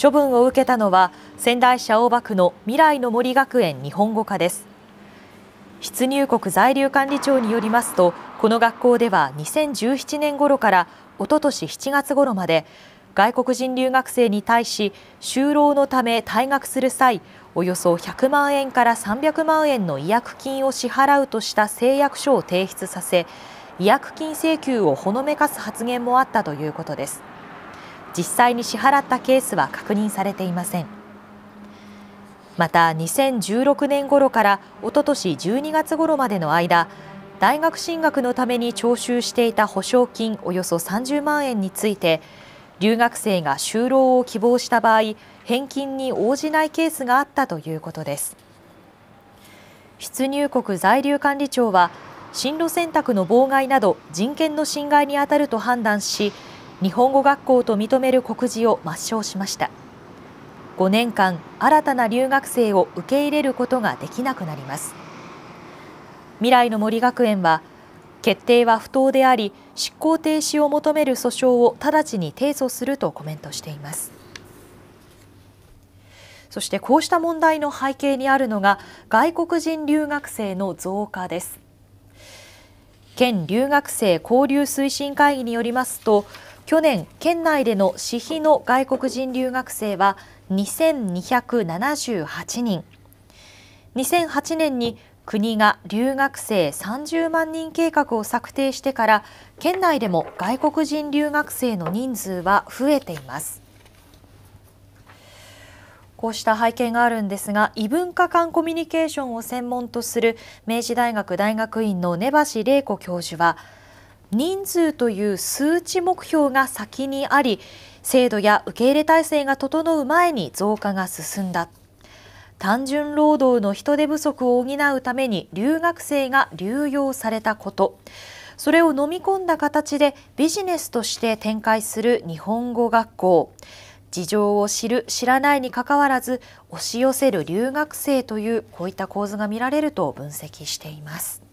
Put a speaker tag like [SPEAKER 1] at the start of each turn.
[SPEAKER 1] 処分を受けたのは仙台市青葉区の未来の森学園日本語科です出入国在留管理庁によりますとこの学校では2017年頃からおととし7月頃まで外国人留学生に対し就労のため退学する際およそ100万円から300万円の違約金を支払うとした誓約書を提出させ違約金請求をほのめかす発言もあったということです。実際に支払ったケースは確認されていませんまた2016年頃からおととし12月頃までの間大学進学のために徴収していた保証金およそ30万円について留学生が就労を希望した場合返金に応じないケースがあったということです出入国在留管理庁は進路選択の妨害など人権の侵害にあたると判断し日本語学校と認める告示を抹消しました5年間新たな留学生を受け入れることができなくなります未来の森学園は決定は不当であり執行停止を求める訴訟を直ちに提訴するとコメントしていますそしてこうした問題の背景にあるのが外国人留学生の増加です県留学生交流推進会議によりますと去年、県内での私費の外国人留学生は2278人。2008年に国が留学生30万人計画を策定してから県内でも外国人留学生の人数は増えていますこうした背景があるんですが異文化間コミュニケーションを専門とする明治大学大学院の根橋玲子教授は人数という数値目標が先にあり制度や受け入れ体制が整う前に増加が進んだ単純労働の人手不足を補うために留学生が流用されたことそれを飲み込んだ形でビジネスとして展開する日本語学校事情を知る知らないにかかわらず押し寄せる留学生というこういった構図が見られると分析しています。